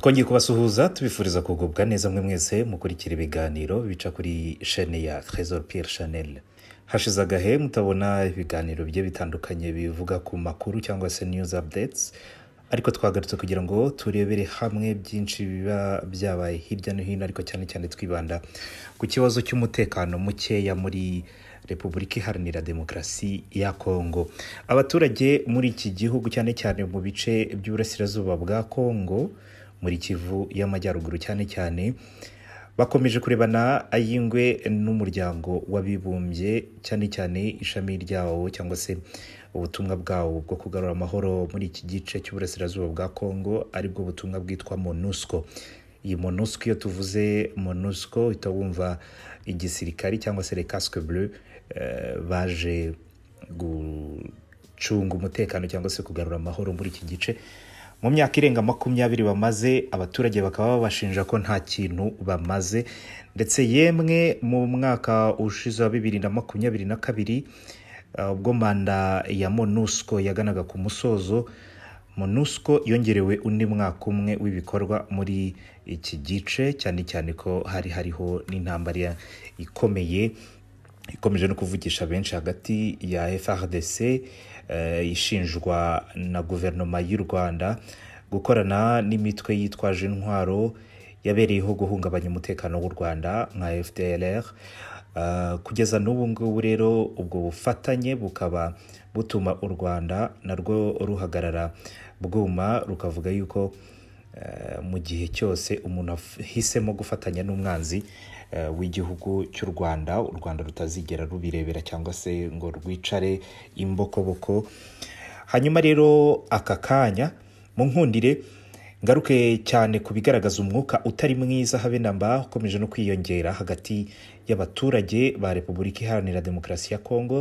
twongeye kubasuhuza tubifuriza kugubwa neza mwe mwese mukurikira ibiganiro bica kuri shene ya Trésor Pierre Chanel hashize agahe mutabona ibiganiro bigiye bitandukanye bivuga ku makuru cyangwa se news updates ariko twagarutse kugira ngo turebere hamwe byinshi biba byabaye hirya no hino ariko cyane cyane twibanda ku kibazo cy'umutekano mukeya muri repubulika iharanira demokarasi ya kongo abaturage muri iki gihugu cyane cyane mu bice by'uburasirazuba bwa kongo muri kivu y'amajyaruguru cyane cyane bakomeje kurebana ay'ingwe n'umuryango w'abibumbye cyane cyane ishami ryawo cyangwa se ubutumwa bwawo bwo kugarura amahoro muri iki gice cy'uburasirazuba bwa kongo aribwo butumwa bwitwa monusco iyi monusco iyo tuvuze monusco uhita wumva igisirikari cyangwa se recasque bleu eh, baje gucunga umutekano cyangwa se kugarura amahoro muri iki gice mu myaka irenga makumyabiri bamaze abaturage bakaba babashinja ko nta kintu bamaze ndetse yemwe mu mwaka ushize wa bibiri na makumyabiri na kabiri uh, ubwo manda ya monusco yaganaga ku musozo monusco yongerewe undi mwaka umwe w'ibikorwa muri iki gice cyane cyane ko hari hariho n'intambara ikomeye ikomeje no kuvugisha benshi hagati ya frdc Eh, ishinjwa na guverinoma y'u rwanda gukorana n'imitwe yitwaje intwaro yabereyeho guhungabanya umutekano w'u rwanda nka fdR eh, kugeza n'ubu ngubu rero ubwo bufatanye bukaba butuma u rwanda narwo ruhagarara bwuma rukavuga yuko eh, mu gihe cyose umuntu ahisemo gufatanya n'umwanzi Eh, w'igihugu cy'u rwanda u rwanda rutazigera rubirebera cyangwa se ngo rwicare imbokoboko hanyuma rero aka kanya mu nkundire ngaruke cyane ku bigaragaza umwuka utari mwiza habe na mba ukomeje no kwiyongera hagati y'abaturage ba repubulika iharanira demokarasi ya kongo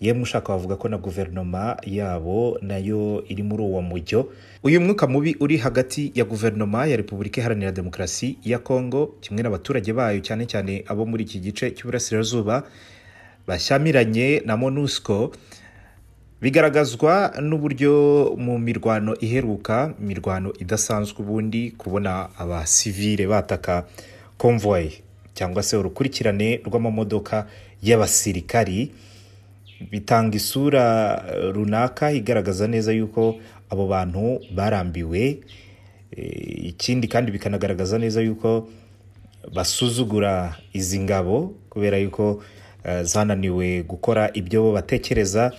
yemwe ushaka wavuga ko na guverinoma yabo nayo iri muri uwo mujyo uyu mwuka mubi uri hagati ya guverinoma ya repubulika iharanira demokarasi ya kongo kimwe n'abaturage bayo cyane cyane abo muri iki gice cy'uburasirazuba bashyamiranye na monusco bigaragazwa n'uburyo mu mirwano iheruka imirwano idasanzwe ubundi kubona abasivile bataka konvoye cyangwa se urukurikirane rw'amamodoka y'abasirikari bitanga isura eh, runaka igaragaza neza yuko abo bantu barambiwe eh, ikindi kandi bikanagaragaza neza yuko basuzugura izi ngabo kubera yuko eh, zananiwe gukora ibyo bo batekereza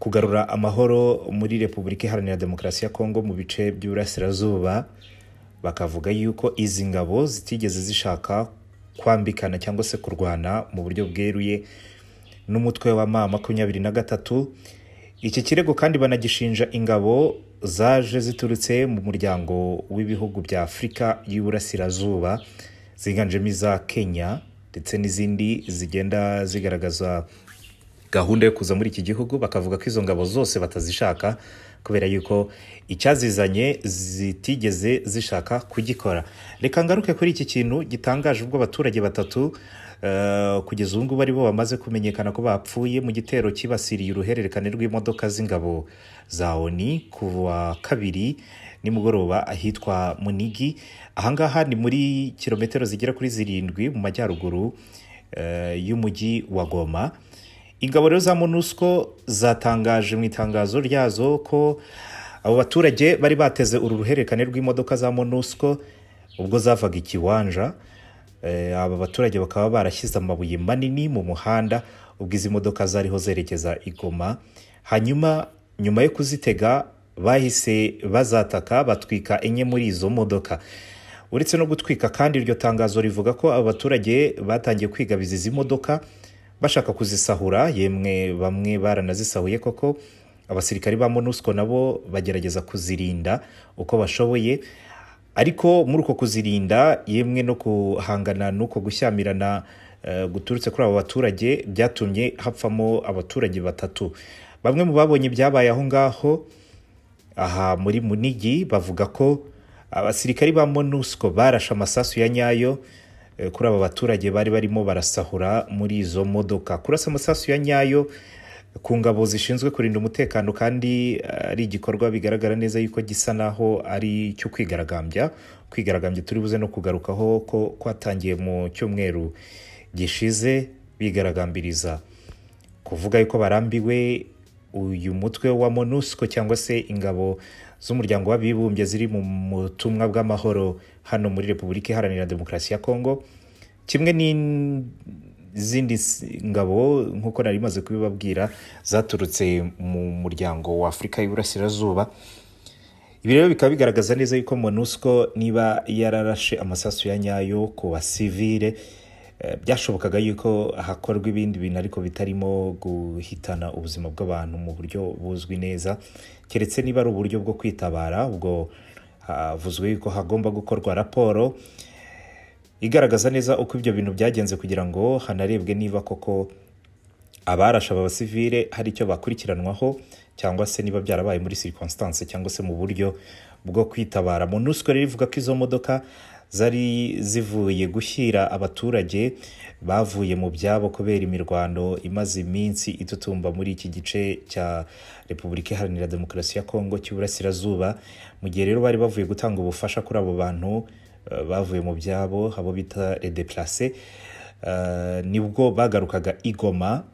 kugarura amahoro muri repubulika iharanira demokarasi ya kongo mu bice by'iburasirazuba bakavuga yuko izi ngabo zitigeze zishaka kwambikana cyangwa se kurwana mu buryo bweruye n'umutwe wa ma makumyabiri na gatatu iki kirego kandi banagishinja ingabo zaje ziturutse mu muryango w'ibihugu bya afurika y'iburasirazuba ziganjemo iza kenya ndetse n'izindi zigenda zigaragaza gahunda yo kuza muri iki gihugu bakavuga ko izo ngabo zose batazishaka kubera yuko icyazizanye zitigeze zishaka kugikora reka ngaruke kuri iki kintu gitangaje ubwo abaturage batatu Eh, kugeza ubu ngubu aribo bamaze kumenyekana ko bapfuye mu gitero cyibasiriye uruhererekane rw'imodoka z'ingabo za oni kuwa kabiri nimugoroba ahitwa munigi ahangaha ni muri kilometero zigera kuri zirindwi mu majyaruguru eh, y'umujyi wa goma ingabo rero za monusco zatangaje mu itangazo ryazo ko abo baturage bari bateze uru ruhererekane rw'imodoka za monusco ubwo zavaga ikiwanja Eh, aba baturage bakaba barashyize amabuye manini mu muhanda ubwo izi modoka zariho zerekeza igoma hanyuma nyuma yo kuzitega bahise bazataka batwika enye muri izo modoka uretse no gutwika kandi iryo tangazo rivuga ko aba baturage batangiye kwigabiza izi modoka bashaka kuzisahura yemwe bamwe baranazisahuye koko abasirikare ba monusco nabo bagerageza kuzirinda uko bashoboye ariko muri uko kuzirinda yemwe no guhangana n'uko gushyamirana eh, guturutse kuri abo baturage byatumye hapfamo abaturage batatu bamwe mu babonye ibyabaye aho ngaho aha muri munigi bavuga ko abasirikari ba monusco barashe amasasu ya nyayo eh, kuri aba baturage bari barimo barasahura muri izo modoka kurasa amasasu ya nyayo ku ngabo zishinzwe kurinda umutekano kandi eh, ari igikorwa bigaragara neza yuko gisa naho ari icyo kwigaragambya kwigaragambya turi buze no kugarukaho ko kwatangiye mu cyumweru gishize bigaragambiriza kuvuga yuko barambiwe uyu mutwe wa monusco cyangwa se ingabo z'umuryango w'abibumbye ziri mu butumwa bw'amahoro hano muri repubulika iharanira demokarasi ya kongo kimwe izindi ngabo nk'uko nari maze kubibabwira zaturutse mu muryango wa afurika y'iburasirazuba ibi rero bikaba bigaragaza neza yuko monusco niba yararashe amasasu ya nyayo ku basivire eh, byashobokaga yuko hakorwa ibindi bintu ariko bitarimo guhitana ubuzima bw'abantu mu buryo buzwi neza keretse niba ari uburyo bwo kwitabara ubwo ah, havuzwe yuko hagomba gukorwa raporo igaragaza neza uko ibyo bintu byagenze kugira ngo hanarebwe niba koko abarashe aba basivile hari icyo bakurikiranwaho cyangwa se niba byarabaye muri sirikonsitanse cyangwa se mu buryo bwo kwitabara monusco rero ivuga ko izo modoka zari zivuye gushyira abaturage bavuye mu byabo kubera imirwano imaze iminsi itutumba muri iki gice cya repubulika iharanira demokarasi ya kongo cy'iburasirazuba mu gihe rero bari bavuye gutanga ubufasha kuri abo bantu Eh, bavuye mu byabo abo bita redeplase eh, nibwo bagarukaga igoma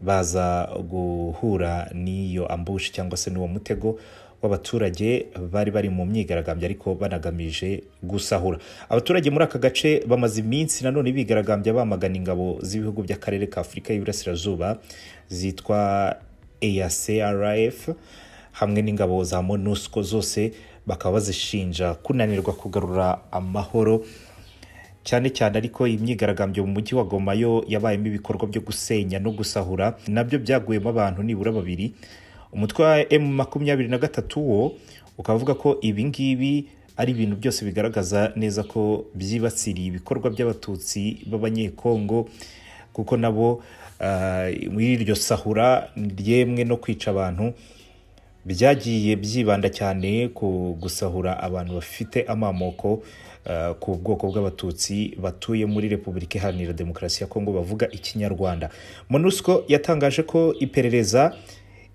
baza guhura n'iyo ambushi cyangwa se n'uwo mutego w'abaturage bari bari mu myigaragambyo ariko banagamije gusahura abaturage muri aka gace bamaze iminsi nanone bigaragambya bamagana ingabo z'ibihugu by'akarere ka afurika y'iburasirazuba zitwa eyasrf hamwe n'ingabo za monusco zose bakaba bazishinja kunanirwa kugarura amahoro cyane cyane ariko imyigaragambyo mu mujyi wa Goma yo yabayemo ibikorwa byo gusenya no gusahura nabyo byaguyemo abantu nibura babiri umutwe wa emu makumyabiri na gatatu wo ukaba uvuga ko ibi ngibi ari ibintu byose bigaragaza neza ko byibasiriye ibikorwa by'abatutsi b'abanyekongo kuko nabo ah, muri iryo sahura ryemwe no kwica abantu byagiye byibanda cyane ku gusahura abantu bafite amamoko uh, ku bwoko bw'abatutsi batuye muri repubulika iharanira demokarasi ya kongo bavuga ikinyarwanda monusco yatangaje ko iperereza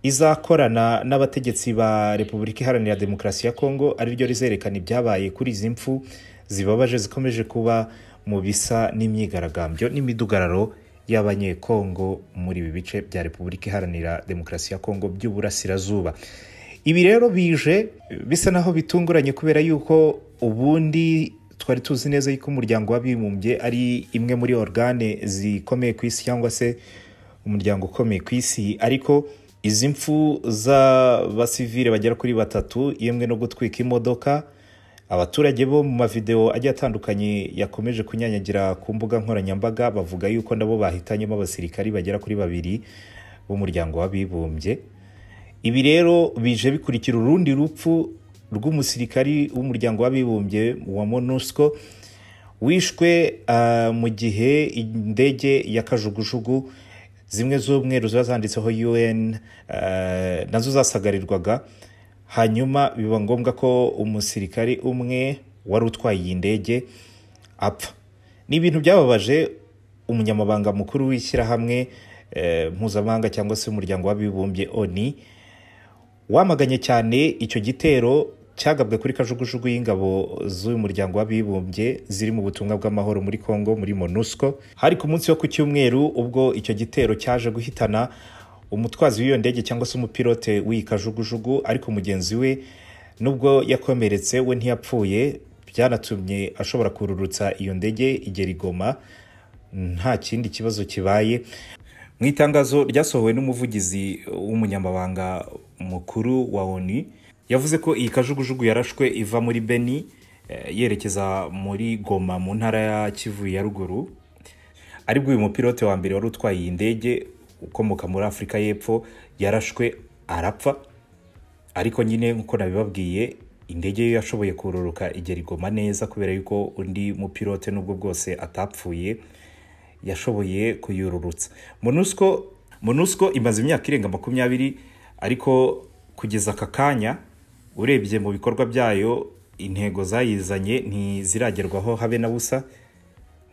izakorana n'abategetsi ba repubulika iharanira demokarasi ya kongo ariryo rizerekana ibyabaye kuri izi mpfu zibabaje zikomeje kuba mu bisa n'imyigaragambyo n'imidugararo y'abanyekongo muri ibi bice bya repubulika iharanira demokarasi ya kongo by'uburasirazuba ibi rero bije bisa naho bitunguranye kubera yuko ubundi twari tuzi neza yuko umuryango w'abibumbye ari imwe muri organe zikomeye ku isi cyangwa se umuryango ukomeye ku isi ariko izi mfu z'abasivile bagera kuri batatu yemwe no gutwika imodoka abaturage bo mu mavideo agiye atandukanye yakomeje kunyanyagira ku mbuga nkoranyambaga bavuga yuko nabo bahitanyemo abasirikari bagera kuri babiri b'umuryango w'abibumbye ibi rero bije bikurikira urundi rupfu rw'umusirikari w'umuryango w'abibumbye wa monusco wishwe ah, mu gihe indege ya kajugujugu zimwe z'umweru ziba zanditseho un ah, nazo zasagarirwaga hanyuma biba ngombwa ko umusirikari umwe wari utwaye iyi ndege apfa ni ibintu byababaje umunyamabanga mukuru w'ishyirahamwe eh, mpuzamahanga cyangwa se umuryango w'abibumbye oni wamaganye cyane icyo gitero cyagabwe kuri kajugujugu y'ingabo z'uyu muryango w'abibumbye ziri mu butumwa bw'amahoro muri congo muri monusco hari ku munsi wo ku cyumweru ubwo icyo gitero cyaje guhitana umutwazi w'iyo ndege cyangwa se umupilote w'iyi kajugujugu ariko mugenzi we nubwo yakomeretse we ntiyapfuye byanatumye ashobora kururutsa iyo ndege igera igoma nta kindi kibazo kibaye mu itangazo ryasohowe n'umuvugizi w'umunyamabanga mukuru wa oni yavuze ko iyi kajugujugu yarashwe iva muri beni eh, yerekeza muri goma mu ntara ya kivu ya ruguru aribwo uyu mupilote wa mbere wari utwaye iyi ndege ukomoka muri afurika y'epfo yarashwe arapfa ariko nyine nk'uko nabibabwiye indege ye yashoboye kururuka igera igoma neza kubera yuko undi mupilote n'ubwo bwose atapfuye yashoboye kuyururutsa monusco imaze imyaka irenga makumyabiri ariko kugeza aka kanya urebye mu bikorwa byayo intego zayizanye ntiziragerwaho habe na busa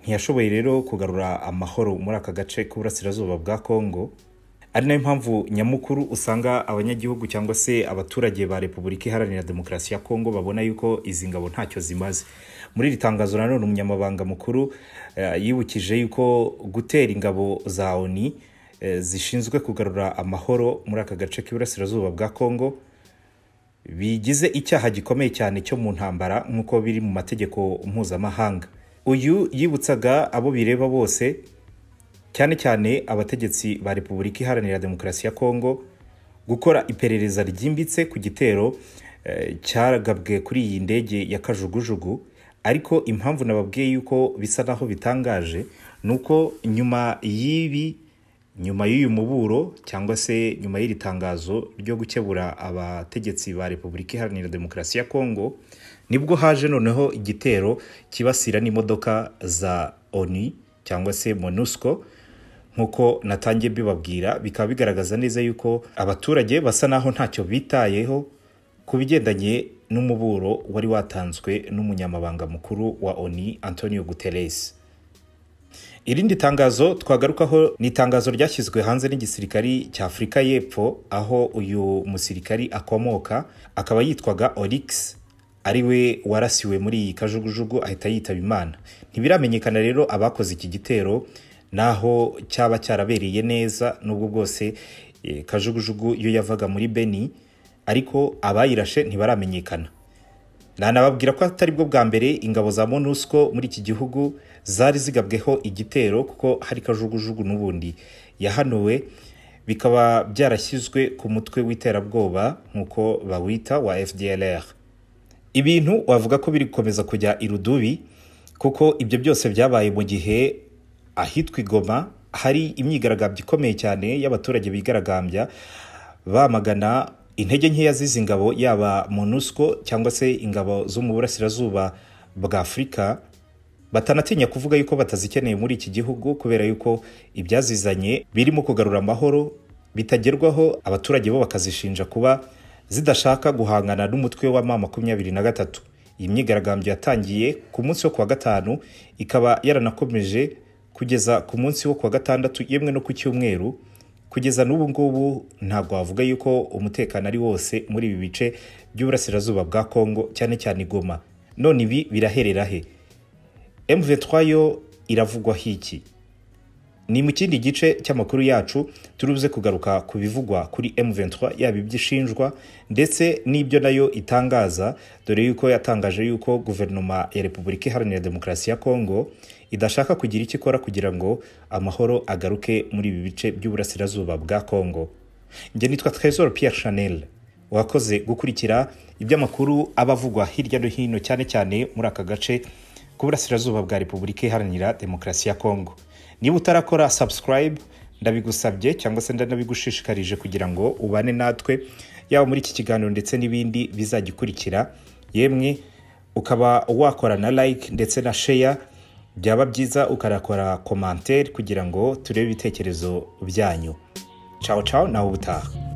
ntiyashoboye rero kugarura amahoro muri aka gace k'uburasirazuba bwa kongo ari nayo mpamvu nyamukuru usanga abanyagihugu cyangwa se abaturage ba repubulika iharanira demokarasi ya kongo babona yuko izi ngabo ntacyo zimaze muri iri tangazo nanone umunyamabanga mukuru eh, yibukije yuko gutera ingabo za oni eh, zishinzwe kugarura amahoro muri aka gace k'iburasirazuba bwa kongo bigize icyaha gikomeye cyane cyo mu ntambara nk'uko biri mu mategeko mpuzamahanga uyu yibutsaga abo bireba bose cyane cyane abategetsi ba repubulika iharanira demokarasi ya kongo gukora iperereza ryimbitse ku gitero eh, cyagabwe kuri iyi ndege ya kajugujugu ariko impamvu nababwiye yuko bisa naho bitangaje ni uko nyuma y'ibi nyuma y'uyu muburo cyangwa se nyuma y'iri tangazo ryo gukebura abategetsi ba repubulika iharanira demokarasi ya kongo nibwo haje noneho igitero kibasira n'imodoka za oni cyangwa se monusco nk'uko natangiye mbibabwira bikaba bigaragaza neza yuko abaturage basa naho ntacyo bitayeho ku bigendanye n'umuburo wari watanzwe n'umunyamabanga mukuru wa oni antonio guterres irindi tangazo twagarukaho ni itangazo ryashyizwe hanze n'igisirikari cya afurika y'epfo aho uyu musirikari akomoka akaba yitwaga orix ari we warasiwe muri iyi kajugujugu ahita yitaba imana ntibiramenyekana rero abakoze iki gitero naho cyaba cyarabereye neza n'ubwo bwose eh, kajugujugu iyo yavaga muri beni ariko abayirashe ntibaramenyekana nanababwira ko atari bwo bwa mbere ingabo za monusco muri iki gihugu zari zigabweho igitero kuko hari kajugujugu n'ubundi yahanuwe bikaba byarashyizwe ku mutwe w'iterabwoba nk'uko bawita wa fdlr ibintu wavuga ko biri gukomeza kujya irudubi kuko ibyo byose byabaye mu gihe ahitwa igoma hari imyigaragambyo ikomeye cyane y'abaturage bigaragambya bamagana intege nkeya z'izi ngabo yaba monusco cyangwa se ingabo zo mu burasirazuba bwa afurika batanatinya kuvuga yuko batazikeneye muri iki gihugu kubera yuko ibyazizanye birimo kugarura amahoro bitagerwaho abaturage bo bakazishinja kuba zidashaka guhangana n'umutwe wa ma makumyabiri na gatatu iyi myigaragambyo yatangiye ku munsi wo kuwa gatanu ikaba yaranakomeje kugeza ku munsi wo kuwa gatandatu yemwe no ku cyumweru kugeza n'ubu ngubu ntabwo wavuga yuko umutekano ari wose muri ibi bice by'uburasirazuba bwa kongo cyane cyane igoma none ibi biraherera he M23 yo iravugwaho iki ni mu kindi gice cy'amakuru yacu turuze kugaruka ku bivugwa kuri M23 yaba iby'ishinjwa ndetse n'ibyo nayo itangaza dore yuko yatangaje yuko guverinoma ya Repubulika Iharanira Demokarasi ya Kongo idashaka kugira icyo ikora kugira ngo amahoro agaruke muri ibi bice by'uburasirazuba bwa Kongo njye nitwa Trésor Pierre Chanel wakoze gukurikira iby'amakuru aba avugwa hirya no hino cyane cyane muri aka gace k'uburasirazuba bwa Repubulika Iharanira Demokarasi ya Kongo niba utarakora sabusikarayibu ndabigusabye cyangwa se ndanabigushishikarije kugira ngo ubane natwe yaba muri iki kiganiro ndetse n'ibindi bizagikurikira yemwe ukaba wakora na like ndetse na sheya byaba byiza ukarakora komantere kugira ngo turebe ibitekerezo byanyu cawo cawo nawe ubutaha